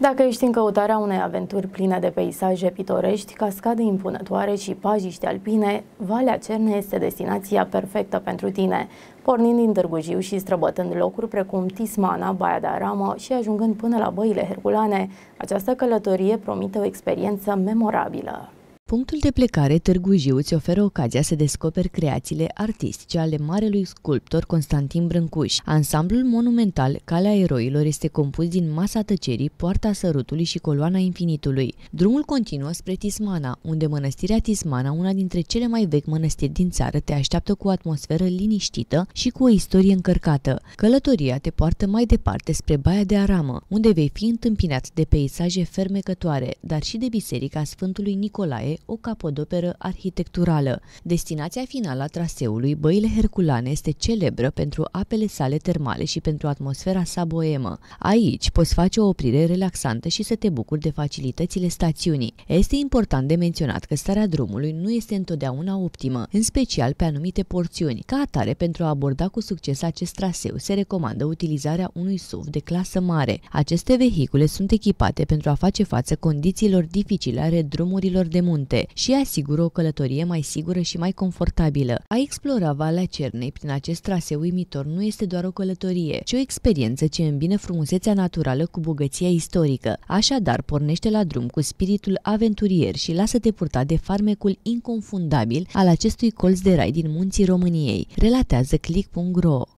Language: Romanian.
Dacă ești în căutarea unei aventuri pline de peisaje pitorești, cascade impunătoare și pajiște alpine, Valea Cerne este destinația perfectă pentru tine. Pornind din Târgu Jiu și străbătând locuri precum Tismana, Baia de Aramă și ajungând până la Băile Herculane, această călătorie promite o experiență memorabilă. Punctul de plecare Târgu Jiu îți oferă ocazia să descoperi creațiile artistice ale marelui sculptor Constantin Brâncuș. Ansamblul monumental Calea Eroilor este compus din Masa Tăcerii, Poarta Sărutului și Coloana Infinitului. Drumul continuă spre Tismana, unde mănăstirea Tismana, una dintre cele mai vechi mănăstiri din țară, te așteaptă cu o atmosferă liniștită și cu o istorie încărcată. Călătoria te poartă mai departe spre Baia de Aramă, unde vei fi întâmpinat de peisaje fermecătoare, dar și de biserica Sfântului Nicolae, o capodoperă arhitecturală. Destinația finală a traseului, Băile Herculane, este celebră pentru apele sale termale și pentru atmosfera sa boemă. Aici poți face o oprire relaxantă și să te bucuri de facilitățile stațiunii. Este important de menționat că starea drumului nu este întotdeauna optimă, în special pe anumite porțiuni. Ca atare, pentru a aborda cu succes acest traseu, se recomandă utilizarea unui SUV de clasă mare. Aceste vehicule sunt echipate pentru a face față condițiilor dificile ale drumurilor de munte alimente și asigură o călătorie mai sigură și mai confortabilă. A explora Valea Cernei prin acest traseu uimitor nu este doar o călătorie, ci o experiență ce îmbine frumusețea naturală cu bogăția istorică. Așadar, pornește la drum cu spiritul aventurier și lasă-te purta de farmecul inconfundabil al acestui colț de rai din munții României, relatează click.ro.